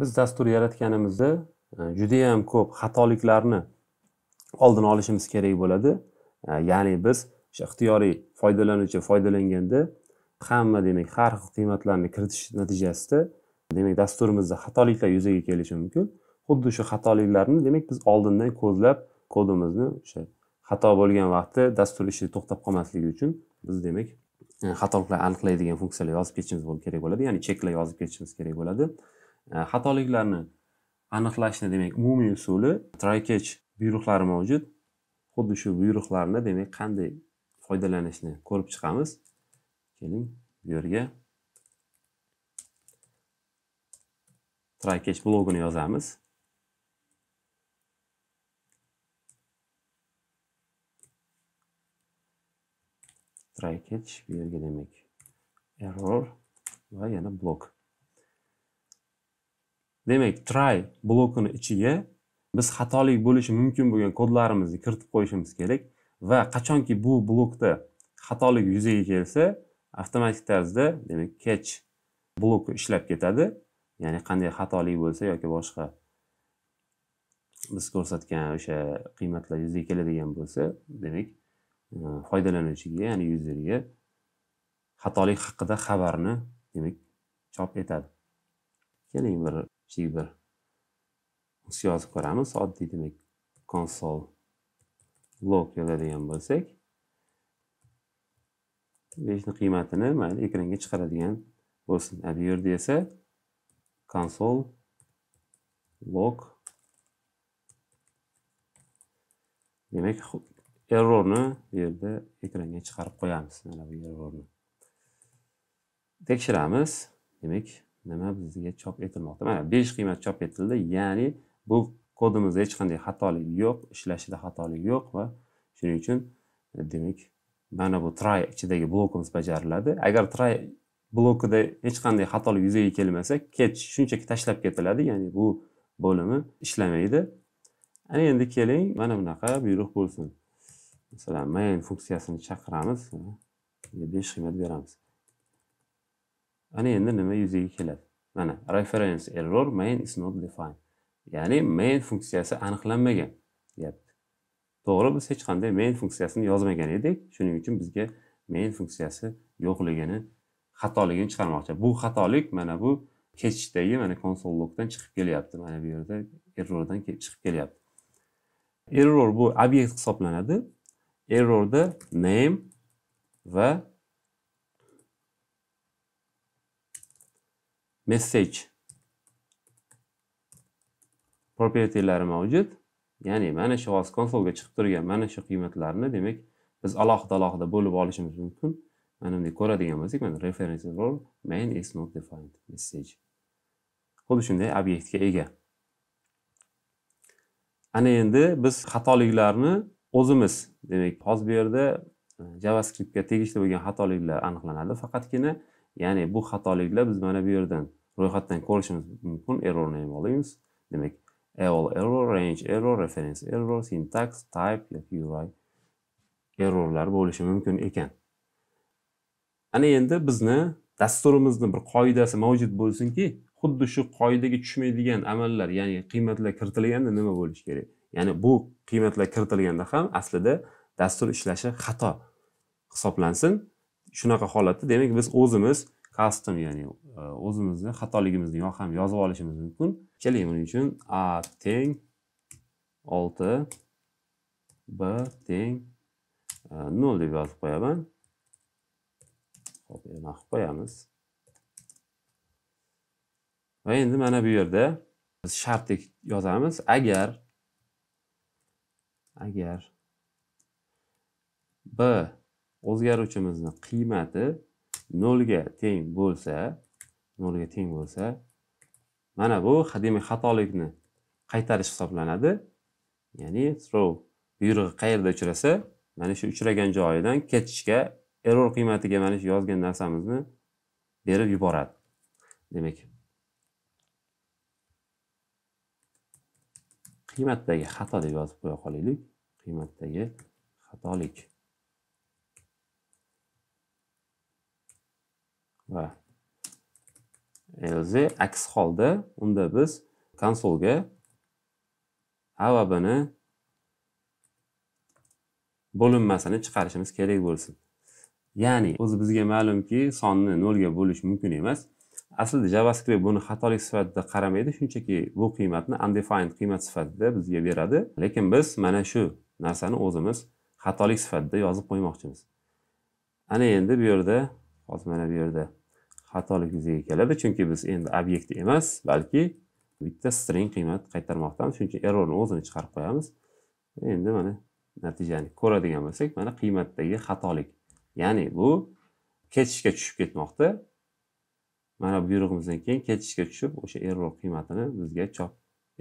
biz dastur yaratganimizda e, judayam ko'p xatoliklarni oldini olishimiz kerak bo'ladi e, ya'ni biz o'sha ixtiyoriy foydalanuvchi foydalanganda hamma demak har xil qiymatlarni kiritish natijasida demak dasturimizda xatoliklar yuzaga kelishi mumkin xuddi o'sha xatoliklarni demak biz oldindan ko'zlab kodimizni o'sha xato bo'lgan vaqtda dastur ishi to'xtab qolmasligi uchun biz demak e, xatoliklarni aniqlaydigan funksiyalar yozib ketishimiz kerak bo'ladi ya'ni cheklar yozib ketishimiz kerak bo'ladi E, xatoliklarni aniqlashni demak umumiy usuli try catch buyruqlari mavjud xuddi shu buyruqlarni demak qanday foydalanishni ko'rib chiqamiz keling bu yerga catch blogini yozamiz catch bu yerga demak error va yana blok demak try blokini ichiga biz xatolik bo'lishi mumkin bo'lgan kodlarimizni kiritib qo'yishimiz kerak va qachonki bu blokda xatolik yuzaga kelsa avtomatik tarzda demak catch bloki ishlab ketadi ya'ni qanday xatolik bo'lsa yoki boshqa biz ko'rsatgan o'sha qiymatlar yuzaga keladigan bo'lsa demak e, foydalanuvchiga ya'ni yuzerga xatolik haqida xabarni demak chop etadi keling bir kichik bir yozib ko'ramiz oddiy demak console log yozadigan bo'lsak beshni qiymatini mayli ekranga chiqaradigan bo'lsin ana bu yerda esa console log demak errorni bu yerda ekranga chiqarib qo'yamiz mana bu errorni tekshiramiz demak nima bizga chop etilmoqda mana besh qiymat chop etildi ya'ni bu kodimizda hech qanday xatolik yo'q ishlashida xatolik yo'q va shuning uchun e, demak mana bu try ichidagi blokimiz bajariladi agar try blokida hech qanday xatolik yuzaga kelmasa catch shunchaki tashlab ketiladi ya'ni bu bo'limi ishlamaydi ana endi keling mana bunaqa buyruq bo'lsin masalan main funksiyasini chaqiramiz e, besh qiymat beramiz ana endi nima yuzaga keladi mana reference error main is not defined ya'ni main funksiyasi aniqlanmagan deyapti to'g'ri biz hech qanday main funksiyasini yozmagan edik shuning uchun bizga main funksiyasi yo'qligini xatoligini chiqarmoqchi bu xatolik mana bu kechishdagi mana konsol logdan chiqib kelyapti mana bu yerda errordan chiqib kelyapti error bu obyekt hisoblanadi errorda name va message propertylari mavjud ya'ni mana shu hozir konsolga chiqib turgan mana shu qiymatlarni demak biz alohida alohida bo'lib olishimiz mumkin mana bunday ko'radigan bo'lsak mana reference role main is not defined message xuddi shunday obyektga ega ana endi biz xatoliklarni o'zimiz demak hozir bu yerda eh, javascriptga tegishli bo'lgan xatoliklar aniqlanadi faqatgina ya'ni bu xatoliklar biz mana bu yerdan ro'yxatdan ko'rishimiz mumkin error name olamiz demak all error range error reference error syntax type yoki ui errorlar bo'lishi mumkin ekan ana endi bizni dasturimizni bir qoidasi mavjud bo'lsinki xuddi shu qoidaga tushmaydigan amallar ya'ni qiymatlar kiritilganda nima bo'lishi kerak ya'ni bu qiymatlar kiritilganda ham aslida dastur ishlashi xato hisoblansin shunaqa holatda demak biz o'zimiz custom ya'ni e, o'zimizni xatoligimizni ham yozib olishimiz mumkin keling buning uchun a teng olti b teng e, nol deb yozib qo'yaman hop yana qilib qo'yamiz va endi mana bu yerda biz shartdek yozamiz agar agar b o'zgaruvchimizni qiymati nolga teng bo'lsa nolga teng bo'lsa mana bu demak xatolikni qaytarish hisoblanadi ya'ni throw buyrug'i qayerda uchrasa mana shu uchragan joyidan ketishga error qiymatiga mana shu yozgan narsamizni berib yuboradi demak qiymatdagi xato deb yozib qo'ya qolaylik qiymatdagi xatolik va lz aks holda unda biz konsolga a va bo'linmasini chiqarishimiz kerak bo'lsin ya'ni o'zi bizga ma'lumki sonni nolga bo'lish mumkin emas aslida javascript buni xatolik sifatida qaramaydi shunchaki bu qiymatni undefined qiymat sifatida bizga beradi lekin biz mana shu narsani o'zimiz xatolik sifatida yozib qo'ymoqchimiz ana endi bu yerda hozir mana bu yerda xatolik yuzaga keladi chunki biz endi obyekt emas balki bitta string qiymat qaytarmoqdamiz shuning uchun errorni o'zini chiqarib qo'yamiz endi mana natijani ko'radigan bo'lsak mana qiymatdagi xatolik ya'ni bu ketishga tushib ketmoqda mana buyrug'imizdan keyin ketishga tushib o'sha error qiymatini bizga chop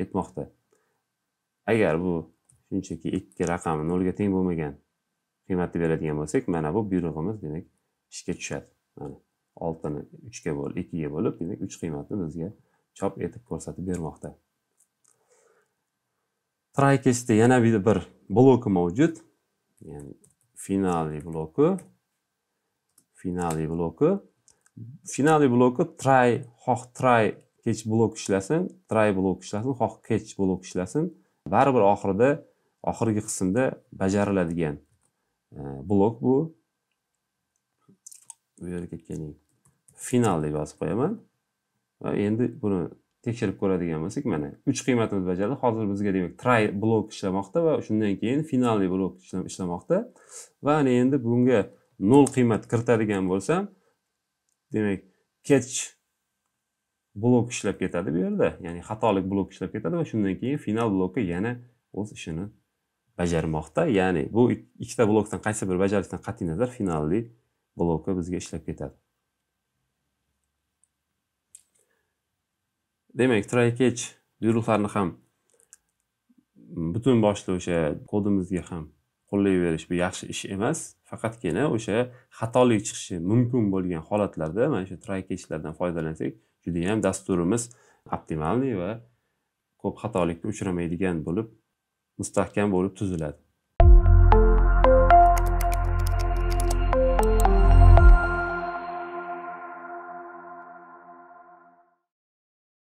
etmoqda agar bu shunchaki ikki raqami nolga teng bo'lmagan qiymatni beradigan bo'lsak mana bu buyrug'imiz demak ishga tushadi mana oltini uchga bo'l ikkiga bo'lib demak uch qiymatni bizga chop etib ko'rsatib bermoqda traykesda yana bir, bir bloki mavjud ya'ni finalniy bloki finalniy bloki finalniy bloki try xoh try kech blok ishlasin try blok ishlasin xoh kech blok ishlasin baribir oxirida oxirgi qismda bajariladigan e, blok bu bu yerga keling final deb yozib qo'yaman va endi buni tekshirib ko'radigan bo'lsak mana uch qiymatimiz bajarildi hozir bizga demak try blok ishlamoqda va shundan keyin finalniy blok ishlamoqda va ana endi bunga nol qiymat kiritadigan bo'lsam demak catch blok ishlab ketadi bu yerda ya'ni xatolik blok ishlab ketadi va shundan keyin final bloki yana o'z ishini bajarmoqda ya'ni bu ikkita blokdan qaysi biri bajarishdan qat'iy nazar finalli bloki bizga ishlab ketadi demak catch buyruqlarni ham butun boshli o'sha kodimizga ham qo'llayverish bu yaxshi ish emas faqatgina o'sha xatolik chiqishi mumkin bo'lgan holatlarda mana shu try catchlardan foydalansak judayam dasturimiz optimalniy va ko'p xatolikka uchramaydigan bo'lib mustahkam bo'lib tuziladi